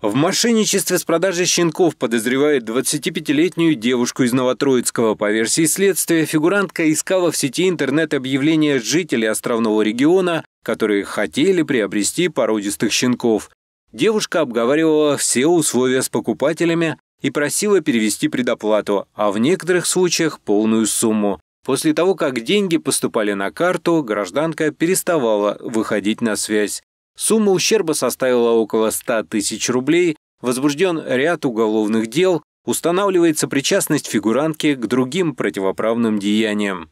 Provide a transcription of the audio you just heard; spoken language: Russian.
В мошенничестве с продажей щенков подозревают 25-летнюю девушку из Новотроицкого. По версии следствия, фигурантка искала в сети интернет объявления жителей островного региона, которые хотели приобрести породистых щенков. Девушка обговаривала все условия с покупателями и просила перевести предоплату, а в некоторых случаях полную сумму. После того, как деньги поступали на карту, гражданка переставала выходить на связь. Сумма ущерба составила около 100 тысяч рублей, возбужден ряд уголовных дел, устанавливается причастность фигурантки к другим противоправным деяниям.